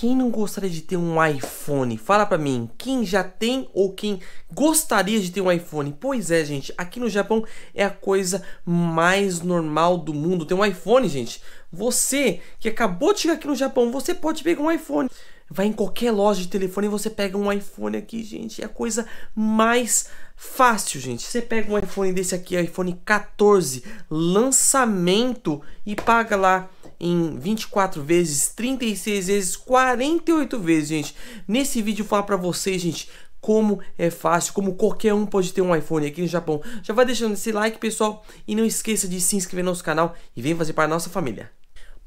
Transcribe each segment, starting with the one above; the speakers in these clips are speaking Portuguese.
Quem não gostaria de ter um iPhone? Fala pra mim, quem já tem ou quem gostaria de ter um iPhone? Pois é, gente, aqui no Japão é a coisa mais normal do mundo ter um iPhone, gente. Você que acabou de chegar aqui no Japão, você pode pegar um iPhone. Vai em qualquer loja de telefone e você pega um iPhone aqui, gente. É a coisa mais fácil, gente. Você pega um iPhone desse aqui, iPhone 14, lançamento e paga lá em 24 vezes, 36 vezes, 48 vezes, gente. Nesse vídeo eu falar para vocês, gente, como é fácil, como qualquer um pode ter um iPhone aqui no Japão. Já vai deixando esse like, pessoal, e não esqueça de se inscrever no nosso canal e vem fazer parte da nossa família.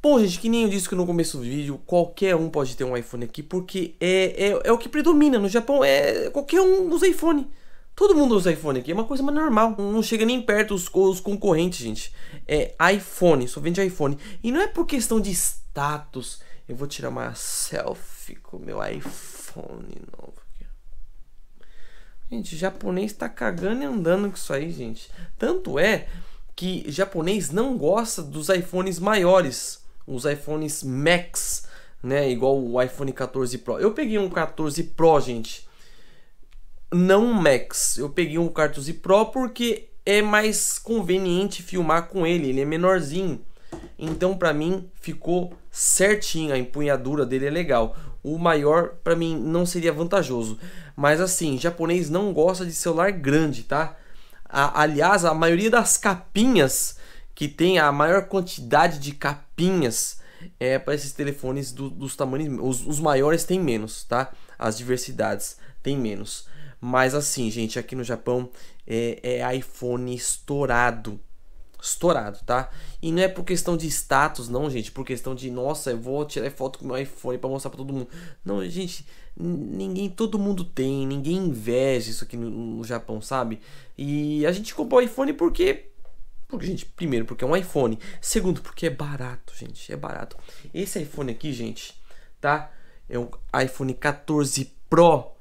Bom, gente, que nem eu disse que no começo do vídeo, qualquer um pode ter um iPhone aqui, porque é, é, é o que predomina no Japão, é qualquer um usa iPhone. Todo mundo usa iPhone aqui, é uma coisa mais normal. Não chega nem perto os, os concorrentes, gente. É iPhone, só vende iPhone. E não é por questão de status. Eu vou tirar uma selfie com meu iPhone novo. Gente, japonês tá cagando e andando com isso aí, gente. Tanto é que japonês não gosta dos iPhones maiores, os iPhones Max, né? Igual o iPhone 14 Pro. Eu peguei um 14 Pro, gente não Max. Eu peguei um Cartuzzi Pro porque é mais conveniente filmar com ele, ele é menorzinho. Então para mim ficou certinho, a empunhadura dele é legal. O maior para mim não seria vantajoso, mas assim, japonês não gosta de celular grande, tá? A, aliás, a maioria das capinhas que tem a maior quantidade de capinhas é para esses telefones do, dos tamanhos, os, os maiores têm menos, tá? As diversidades têm menos. Mas assim, gente, aqui no Japão é, é iPhone estourado. Estourado, tá? E não é por questão de status, não, gente. Por questão de, nossa, eu vou tirar foto com meu iPhone para mostrar para todo mundo. Não, gente, ninguém, todo mundo tem, ninguém inveja isso aqui no, no Japão, sabe? E a gente comprou o iPhone porque porque, gente, primeiro, porque é um iPhone. Segundo, porque é barato, gente. É barato. Esse iPhone aqui, gente, tá? É um iPhone 14 Pro,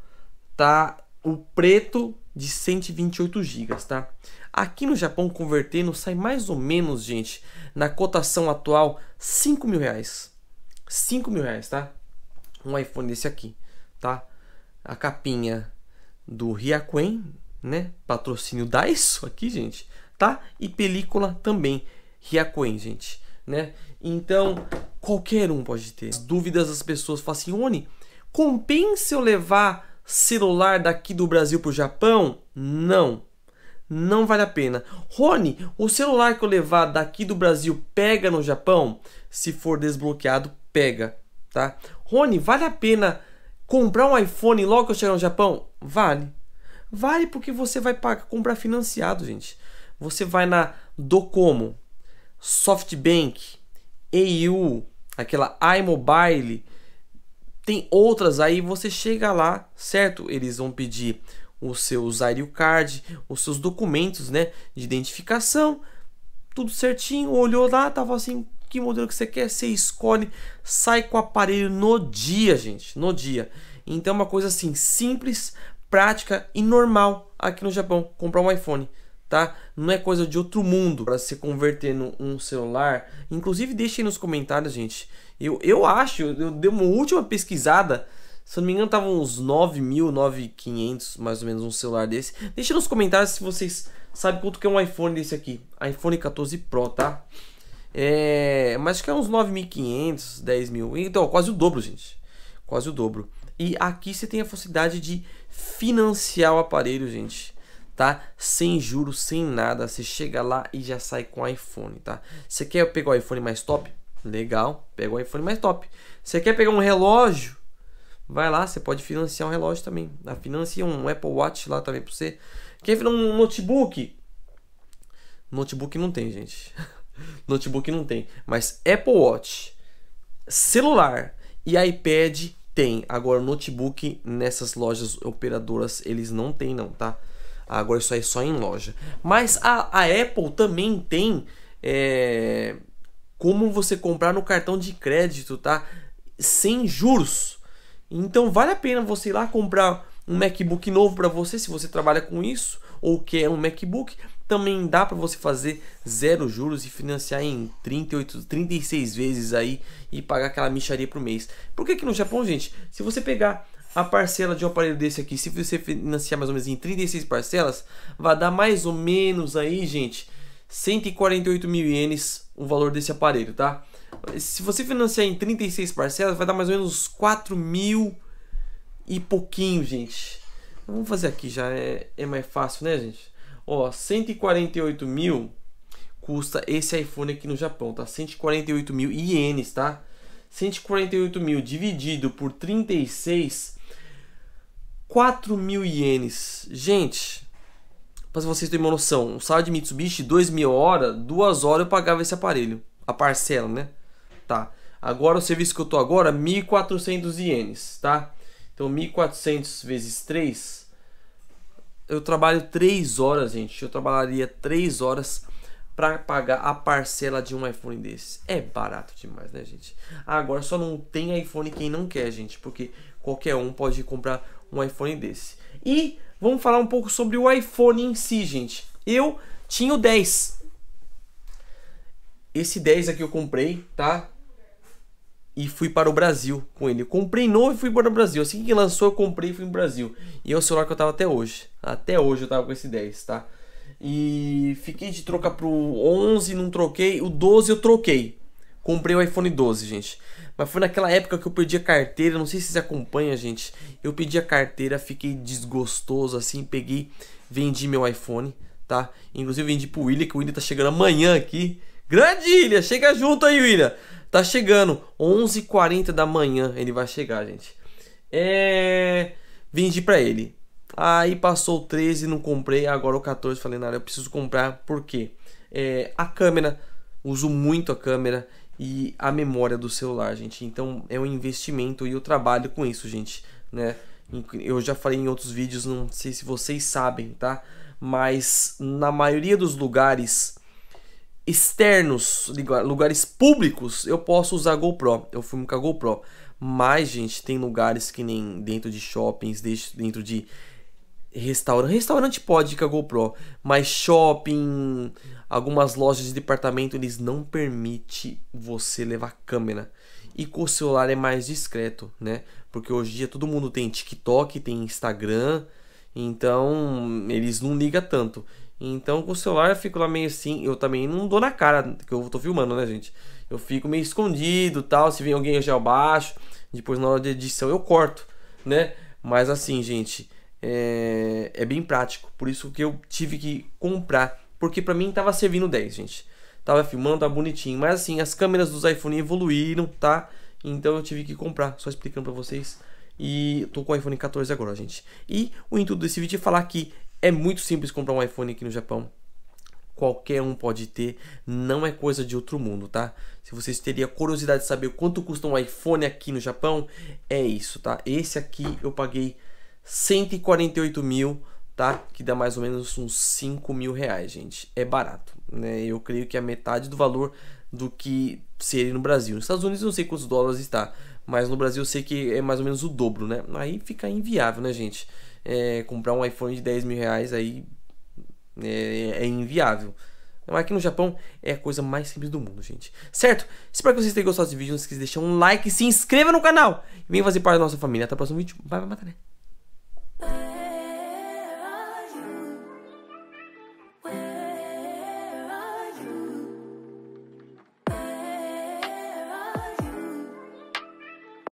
tá? o preto de 128 GB, tá? Aqui no Japão, convertendo, sai mais ou menos, gente, na cotação atual, 5 mil reais. 5 mil reais, tá? Um iPhone desse aqui, tá? A capinha do Riaquen, né? Patrocínio isso aqui, gente, tá? E película também, Riaquen, gente, né? Então, qualquer um pode ter. As dúvidas das pessoas falam assim, Oni, compensa eu levar celular daqui do Brasil para o Japão? Não. Não vale a pena. Rony, o celular que eu levar daqui do Brasil pega no Japão? Se for desbloqueado, pega, tá? Rony, vale a pena comprar um iPhone logo que eu chegar no Japão? Vale. Vale porque você vai pagar, comprar financiado, gente. Você vai na Docomo, SoftBank, AU, aquela iMobile, tem outras aí, você chega lá, certo? Eles vão pedir o seu usar card, os seus documentos, né, de identificação, tudo certinho, olhou lá, tava assim, que modelo que você quer, você escolhe, sai com o aparelho no dia, gente, no dia. Então é uma coisa assim simples, prática e normal aqui no Japão comprar um iPhone tá? Não é coisa de outro mundo para se converter num celular. Inclusive, deixem nos comentários, gente. Eu, eu acho, eu dei uma última pesquisada. Se eu não me engano, tava uns 9 mil, 9,500 mais ou menos um celular desse. Deixa nos comentários se vocês sabem quanto que é um iPhone desse aqui. iPhone 14 Pro, tá? É, mas acho que é uns 9.500, 10 mil. Então, quase o dobro, gente. Quase o dobro. E aqui você tem a facilidade de financiar o aparelho, gente tá? Sem juros, sem nada, você chega lá e já sai com o iPhone, tá? Você quer pegar o iPhone mais top? Legal, pega o iPhone mais top. Você quer pegar um relógio? Vai lá, você pode financiar um relógio também. Tá? Financia um Apple Watch lá também pra você. Quer virar um notebook? Notebook não tem, gente. notebook não tem. Mas Apple Watch, celular e iPad tem. Agora, notebook nessas lojas operadoras eles não tem, não, tá? Agora isso aí é só em loja. Mas a, a Apple também tem é, como você comprar no cartão de crédito, tá? Sem juros. Então vale a pena você ir lá comprar um MacBook novo para você, se você trabalha com isso ou quer um MacBook, também dá para você fazer zero juros e financiar em 38, 36 vezes aí e pagar aquela micharia por mês. Por que que no Japão, gente, se você pegar a parcela de um aparelho desse aqui, se você financiar mais ou menos em 36 parcelas, vai dar mais ou menos aí, gente, 148 mil ienes o valor desse aparelho, tá? Se você financiar em 36 parcelas, vai dar mais ou menos 4 mil e pouquinho, gente. Vamos fazer aqui, já é, é mais fácil, né, gente? Ó, 148 mil custa esse iPhone aqui no Japão, tá? 148 mil ienes, tá? 148 mil dividido por 36 4 mil ienes. Gente, para vocês terem uma noção, um salário de Mitsubishi, 2 mil hora, 2 horas eu pagava esse aparelho. A parcela, né? Tá. Agora o serviço que eu tô agora, 1.400 ienes, tá? Então 1.400 vezes 3, eu trabalho 3 horas, gente. Eu trabalharia 3 horas para pagar a parcela de um iPhone desse. É barato demais, né, gente? Agora só não tem iPhone quem não quer, gente, porque qualquer um pode comprar um iPhone desse. E vamos falar um pouco sobre o iPhone em si, gente. Eu tinha o 10. Esse 10 aqui eu comprei, tá? E fui para o Brasil com ele. Eu comprei novo e fui para o Brasil. Assim que lançou, eu comprei e fui o Brasil. E é o celular que eu tava até hoje. Até hoje eu tava com esse 10, tá? E fiquei de trocar pro 11, não troquei. O 12 eu troquei. Comprei o iPhone 12, gente. Mas foi naquela época que eu perdi a carteira. Não sei se vocês acompanham, gente. Eu perdi a carteira, fiquei desgostoso assim. Peguei, vendi meu iPhone, tá? Inclusive vendi pro William, que o William tá chegando amanhã aqui. Grande Ilha, chega junto aí, William. Tá chegando, 11h40 da manhã ele vai chegar, gente. É. Vendi pra ele. Aí passou o 13, não comprei. Agora o 14, falei, nada, eu preciso comprar. Por quê? É, a câmera, uso muito a câmera e a memória do celular, gente. Então é um investimento e eu trabalho com isso, gente, né? Eu já falei em outros vídeos, não sei se vocês sabem, tá? Mas na maioria dos lugares externos, lugares públicos, eu posso usar GoPro. Eu filmo com a GoPro. Mas, gente, tem lugares que nem dentro de shoppings, dentro de restaurante. Restaurante pode com a GoPro, mas shopping, algumas lojas de departamento, eles não permitem você levar câmera. E com o celular é mais discreto, né? Porque hoje em dia todo mundo tem TikTok, tem Instagram, então eles não ligam tanto. Então com o celular eu fico lá meio assim, eu também não dou na cara que eu tô filmando, né, gente? Eu fico meio escondido, tal, se vem alguém eu já baixo, depois na hora de edição eu corto, né? Mas assim, gente, é, é bem prático. Por isso que eu tive que comprar. Porque para mim tava servindo 10, gente. Tava filmando, tava bonitinho. Mas assim, as câmeras dos iPhone evoluíram, tá? Então eu tive que comprar. Só explicando para vocês. E tô com o iPhone 14 agora, gente. E o intuito desse vídeo é falar que é muito simples comprar um iPhone aqui no Japão. Qualquer um pode ter, não é coisa de outro mundo, tá? Se vocês teriam curiosidade de saber quanto custa um iPhone aqui no Japão, é isso, tá? Esse aqui eu paguei 148 mil, tá? Que dá mais ou menos uns 5 mil reais, gente. É barato, né? Eu creio que é metade do valor do que seria no Brasil. Nos Estados Unidos eu não sei quantos dólares está, mas no Brasil eu sei que é mais ou menos o dobro, né? Aí fica inviável, né, gente? É, comprar um iPhone de 10 mil reais aí é, é inviável. Mas aqui no Japão é a coisa mais simples do mundo, gente. Certo? Espero que vocês tenham gostado desse vídeo. Não esqueça de deixar um like, se inscreva no canal. E venha fazer parte da nossa família. Até o próximo vídeo. Vai, vai matar,